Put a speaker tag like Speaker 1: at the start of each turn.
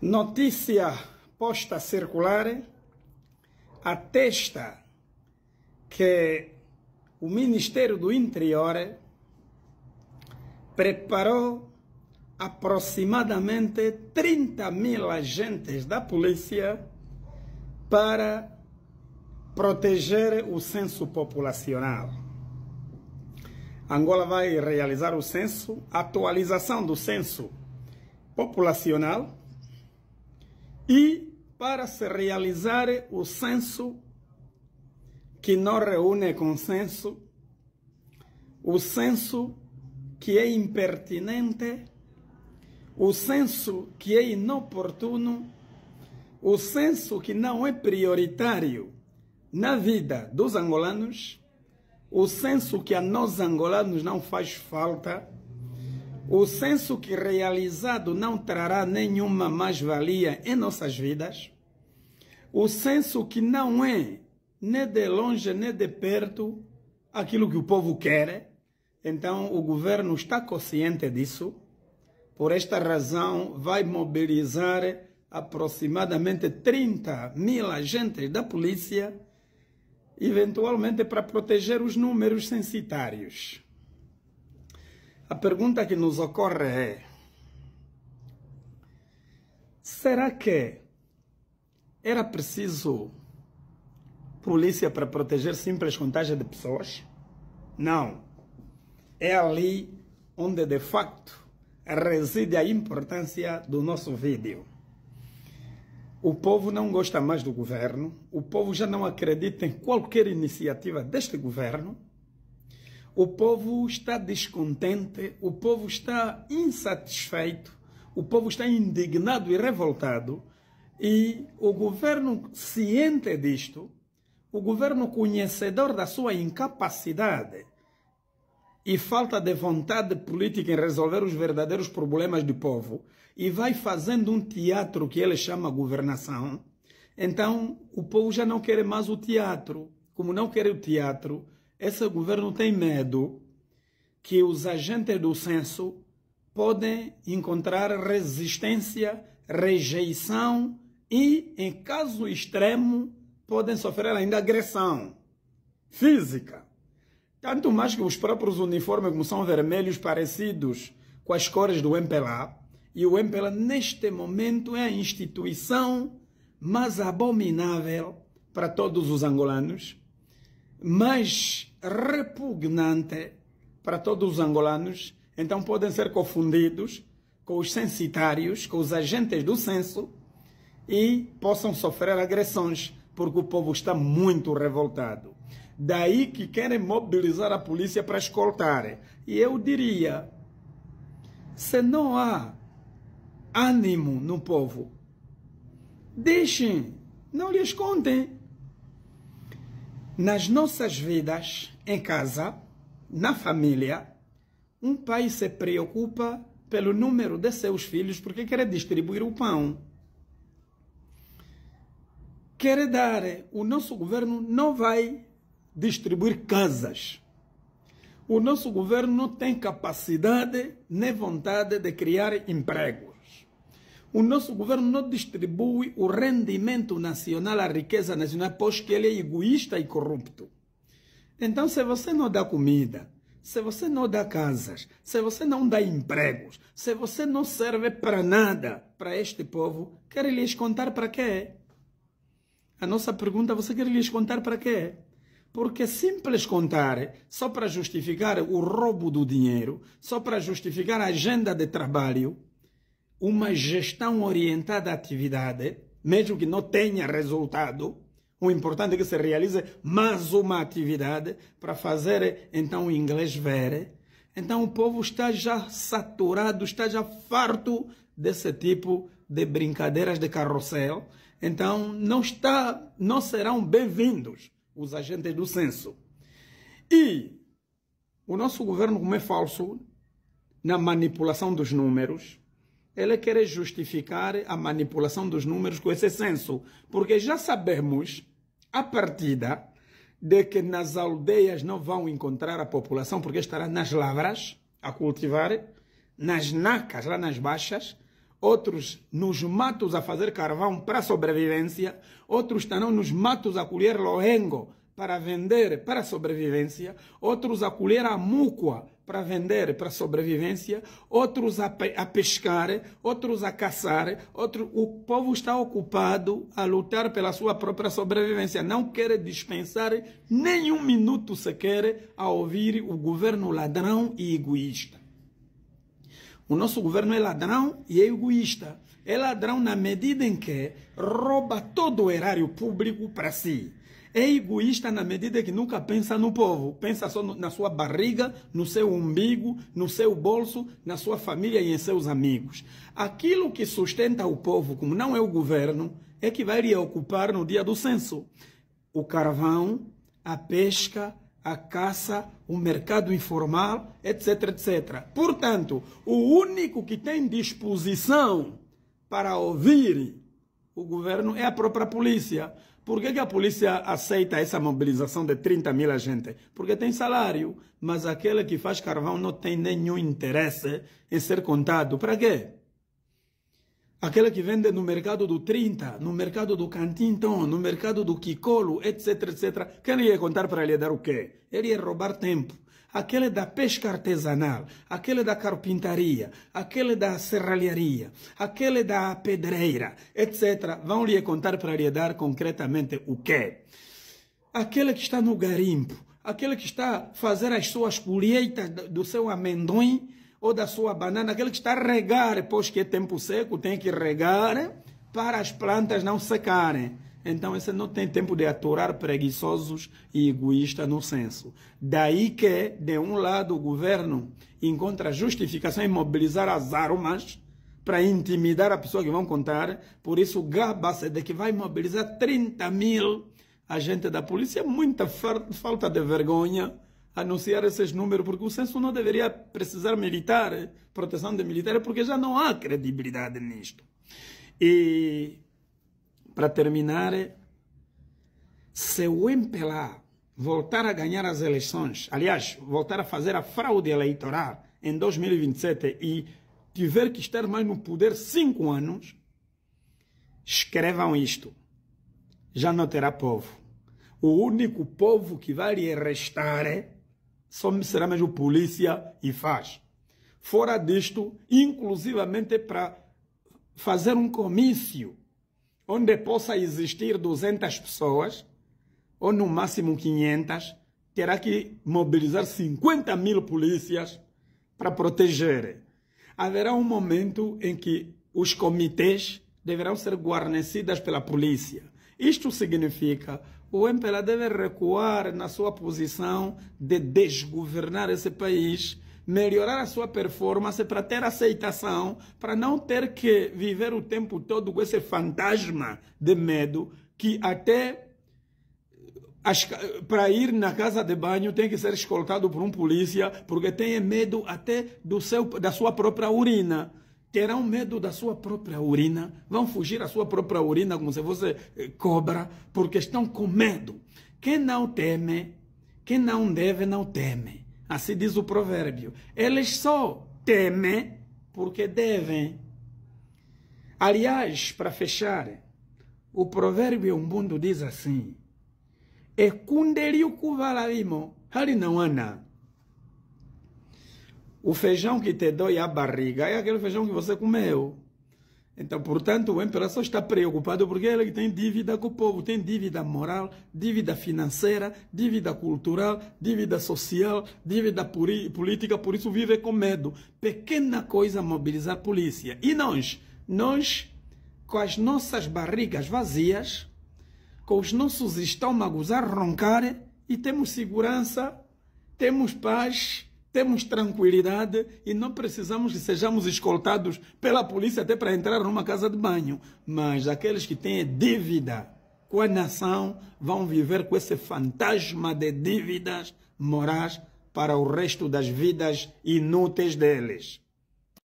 Speaker 1: Notícia posta a circular atesta que o Ministério do Interior preparou aproximadamente 30 mil agentes da polícia para proteger o censo populacional. Angola vai realizar o censo, atualização do censo populacional e para se realizar o senso que não reúne consenso, o senso que é impertinente, o senso que é inoportuno, o senso que não é prioritário na vida dos angolanos, o senso que a nós angolanos não faz falta o senso que realizado não trará nenhuma mais-valia em nossas vidas, o senso que não é nem de longe nem de perto aquilo que o povo quer, então o governo está consciente disso. Por esta razão, vai mobilizar aproximadamente 30 mil agentes da polícia, eventualmente para proteger os números censitários. A pergunta que nos ocorre é: será que era preciso polícia para proteger simples contagem de pessoas? Não. É ali onde de facto reside a importância do nosso vídeo. O povo não gosta mais do governo, o povo já não acredita em qualquer iniciativa deste governo o povo está descontente, o povo está insatisfeito, o povo está indignado e revoltado. E o governo, ciente disto, o governo conhecedor da sua incapacidade e falta de vontade política em resolver os verdadeiros problemas do povo, e vai fazendo um teatro que ele chama governação, então o povo já não quer mais o teatro. Como não quer o teatro, esse governo tem medo que os agentes do censo podem encontrar resistência, rejeição e, em caso extremo, podem sofrer ainda agressão física. Tanto mais que os próprios uniformes, como são vermelhos, parecidos com as cores do MPLA, e o MPLA, neste momento, é a instituição mais abominável para todos os angolanos mais repugnante para todos os angolanos, então podem ser confundidos com os censitários, com os agentes do censo e possam sofrer agressões, porque o povo está muito revoltado. Daí que querem mobilizar a polícia para escoltar. E eu diria, se não há ânimo no povo, deixem, não lhes contem. Nas nossas vidas, em casa, na família, um pai se preocupa pelo número de seus filhos porque quer distribuir o pão. Quer dar, o nosso governo não vai distribuir casas. O nosso governo não tem capacidade nem vontade de criar emprego o nosso governo não distribui o rendimento nacional, a riqueza nacional, pois que ele é egoísta e corrupto. Então, se você não dá comida, se você não dá casas, se você não dá empregos, se você não serve para nada para este povo, quer lhes contar para quê? A nossa pergunta, você quer lhes contar para quê? Porque simples contar, só para justificar o roubo do dinheiro, só para justificar a agenda de trabalho, uma gestão orientada à atividade, mesmo que não tenha resultado, o importante é que se realize mais uma atividade para fazer então o inglês ver. Então o povo está já saturado, está já farto desse tipo de brincadeiras de carrossel. Então não está, não serão bem-vindos os agentes do censo. E o nosso governo, como é falso na manipulação dos números, ele quer justificar a manipulação dos números com esse senso, porque já sabemos, a partida, de que nas aldeias não vão encontrar a população, porque estará nas lavras a cultivar, nas nacas, lá nas baixas, outros nos matos a fazer carvão para sobrevivência, outros estarão nos matos a colher lohengo para vender para sobrevivência, outros a colher a mucua para vender, para sobrevivência, outros a, pe a, pescar, outros a caçar, outro, o povo está ocupado a lutar pela sua própria sobrevivência, não quer dispensar nenhum minuto sequer a ouvir o governo ladrão e egoísta. O nosso governo é ladrão e é egoísta. É ladrão na medida em que rouba todo o erário público para si é egoísta na medida que nunca pensa no povo, pensa só no, na sua barriga, no seu umbigo, no seu bolso, na sua família e em seus amigos. Aquilo que sustenta o povo, como não é o governo, é que vai ocupar no dia do censo. O carvão, a pesca, a caça, o mercado informal, etc, etc. Portanto, o único que tem disposição para ouvir o governo é a própria polícia. Por que, que a polícia aceita essa mobilização de 30 mil agentes? Porque tem salário, mas aquele que faz carvão não tem nenhum interesse em ser contado. Para quê? Aquele que vende no mercado do 30, no mercado do Cantinton, no mercado do Kikolo, etc, etc. Quem ia contar para lhe dar o quê? Ele ia roubar tempo aquele da pesca artesanal, aquele da carpintaria, aquele da serralharia, aquele da pedreira, etc., vão lhe contar para lhe dar concretamente o quê? Aquele que está no garimpo, aquele que está a fazer as suas colheitas do seu amendoim ou da sua banana, aquele que está a regar, pois que é tempo seco, tem que regar para as plantas não secarem. Então você não tem tempo de aturar preguiçosos e egoístas no censo. Daí que, de um lado, o governo encontra justificação em mobilizar as armas para intimidar a pessoa que vão contar. Por isso, gaba-se de que vai mobilizar 30 mil agentes da polícia. É muita falta de vergonha anunciar esses números, porque o censo não deveria precisar militar, proteção de militar, porque já não há credibilidade nisto. E para terminar, eh, se o MPLA voltar a ganhar as eleições, aliás, voltar a fazer a fraude eleitoral em 2027 e tiver que estar mais no poder cinco anos, escrevam isto. Já não terá povo. O único povo que vai lhe restar eh, só será mesmo polícia e faz. Fora disto, inclusivamente para fazer um comício onde possa existir 200 pessoas, ou no máximo 500, terá que mobilizar 50 mil polícias para proteger. Haverá um momento em que os comitês deverão ser guarnecidos pela polícia. Isto significa o MPLA deve recuar na sua posição de desgovernar esse país melhorar a sua performance, para ter aceitação, para não ter que viver o tempo todo com esse fantasma de medo que até para ir na casa de banho tem que ser escoltado por um polícia porque tem medo até do seu, da sua própria urina terão medo da sua própria urina, vão fugir da sua própria urina como se fosse eh, cobra, porque estão com medo. Quem não teme, quem não deve, não teme. Assim diz o provérbio. Eles só temem porque devem. Aliás, para fechar, o provérbio Umbundo diz assim: Ekunderiukuvalarimo harinauana. O feijão que te dói a barriga é aquele feijão que você comeu. Então, portanto, o imperador está preocupado porque ele tem dívida com o povo, tem dívida moral, dívida financeira, dívida cultural, dívida social, dívida política, por isso vive com medo. Pequena coisa mobilizar a polícia. E nós? Nós, com as nossas barrigas vazias, com os nossos estômagos a roncar, e temos segurança, temos paz, temos tranquilidade e não precisamos que sejamos escoltados pela polícia até para entrar numa casa de banho. Mas aqueles que têm dívida com a nação vão viver com esse fantasma de dívidas morais para o resto das vidas inúteis deles.